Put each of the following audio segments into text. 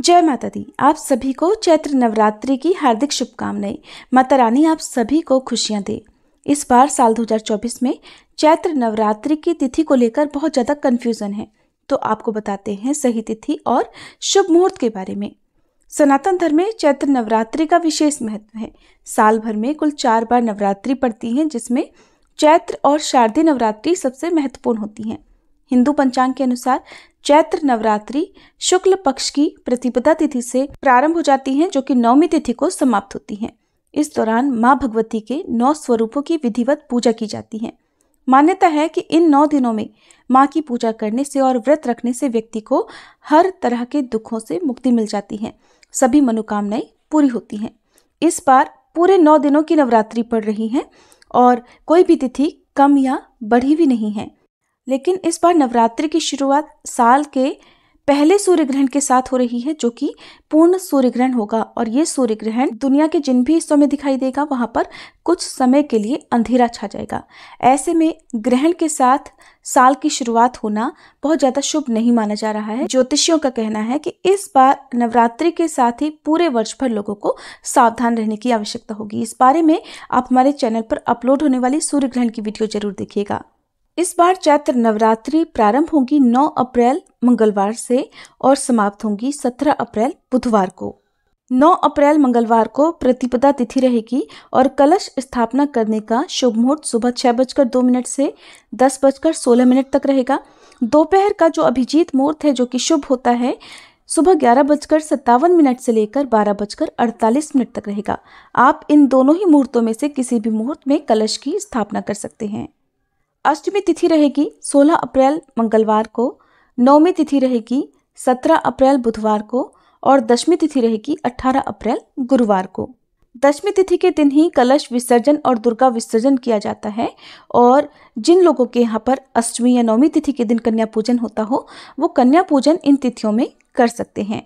जय माता दी आप सभी को चैत्र नवरात्रि की हार्दिक शुभकामनाएं माता रानी आप सभी को खुशियां दे इस बार साल 2024 में चैत्र नवरात्रि की तिथि को लेकर बहुत ज़्यादा कन्फ्यूज़न है तो आपको बताते हैं सही तिथि और शुभ मुहूर्त के बारे में सनातन धर्म में चैत्र नवरात्रि का विशेष महत्व है साल भर में कुल चार बार नवरात्रि पड़ती हैं जिसमें चैत्र और शारदीय नवरात्रि सबसे महत्वपूर्ण होती हैं हिंदू पंचांग के अनुसार चैत्र नवरात्रि शुक्ल पक्ष की प्रतिपदा तिथि से प्रारंभ हो जाती हैं जो कि नवमी तिथि को समाप्त होती हैं इस दौरान माँ भगवती के नौ स्वरूपों की विधिवत पूजा की जाती है मान्यता है कि इन नौ दिनों में माँ की पूजा करने से और व्रत रखने से व्यक्ति को हर तरह के दुखों से मुक्ति मिल जाती है सभी मनोकामनाएं पूरी होती हैं इस बार पूरे नौ दिनों की नवरात्रि पड़ रही हैं और कोई भी तिथि कम या बढ़ी भी नहीं है लेकिन इस बार नवरात्रि की शुरुआत साल के पहले सूर्य ग्रहण के साथ हो रही है जो कि पूर्ण सूर्य ग्रहण होगा और ये सूर्य ग्रहण दुनिया के जिन भी हिस्सों में दिखाई देगा वहां पर कुछ समय के लिए अंधेरा छा जाएगा ऐसे में ग्रहण के साथ साल की शुरुआत होना बहुत ज्यादा शुभ नहीं माना जा रहा है ज्योतिषियों का कहना है कि इस बार नवरात्रि के साथ ही पूरे वर्ष भर लोगों को सावधान रहने की आवश्यकता होगी इस बारे में आप हमारे चैनल पर अपलोड होने वाली सूर्य ग्रहण की वीडियो जरूर देखिएगा इस बार चैत्र नवरात्रि प्रारंभ होगी 9 अप्रैल मंगलवार से और समाप्त होगी 17 अप्रैल बुधवार को 9 अप्रैल मंगलवार को प्रतिपदा तिथि रहेगी और कलश स्थापना करने का शुभ मुहूर्त सुबह छह बजकर दो मिनट से दस बजकर सोलह मिनट तक रहेगा दोपहर का जो अभिजीत मुहूर्त है जो कि शुभ होता है सुबह ग्यारह बजकर सत्तावन मिनट से लेकर बारह बजकर अड़तालीस मिनट तक रहेगा आप इन दोनों ही मुहूर्तों में से किसी भी मुहूर्त में कलश की स्थापना कर सकते हैं अष्टमी तिथि रहेगी 16 अप्रैल मंगलवार को नौवीं तिथि रहेगी 17 अप्रैल बुधवार को और दसवीं तिथि रहेगी 18 अप्रैल गुरुवार को दसवीं तिथि के दिन ही कलश विसर्जन और दुर्गा विसर्जन किया जाता है और जिन लोगों के यहाँ पर अष्टमी या नौवीं तिथि के दिन कन्या पूजन होता हो वो कन्या पूजन इन तिथियों में कर सकते हैं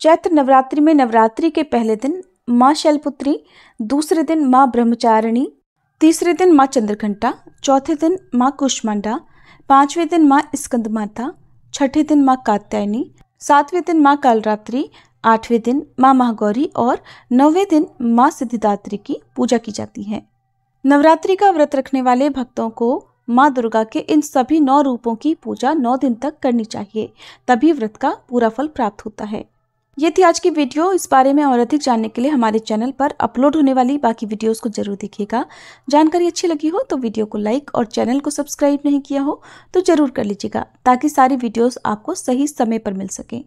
चैत्र नवरात्रि में नवरात्रि के पहले दिन माँ शैलपुत्री दूसरे दिन माँ ब्रह्मचारिणी तीसरे दिन माँ चंद्रघंटा चौथे दिन माँ कुष्मांडा पांचवें दिन माँ स्कंदमाता छठे दिन माँ कात्यायनी सातवें दिन माँ कालरात्रि आठवें दिन माँ महागौरी और नौवें दिन माँ सिद्धिदात्री की पूजा की जाती है नवरात्रि का व्रत रखने वाले भक्तों को माँ दुर्गा के इन सभी नौ रूपों की पूजा नौ दिन तक करनी चाहिए तभी व्रत का पूरा फल प्राप्त होता है ये थी आज की वीडियो इस बारे में और अधिक जानने के लिए हमारे चैनल पर अपलोड होने वाली बाकी वीडियोस को जरूर देखिएगा जानकारी अच्छी लगी हो तो वीडियो को लाइक और चैनल को सब्सक्राइब नहीं किया हो तो जरूर कर लीजिएगा ताकि सारी वीडियोस आपको सही समय पर मिल सकें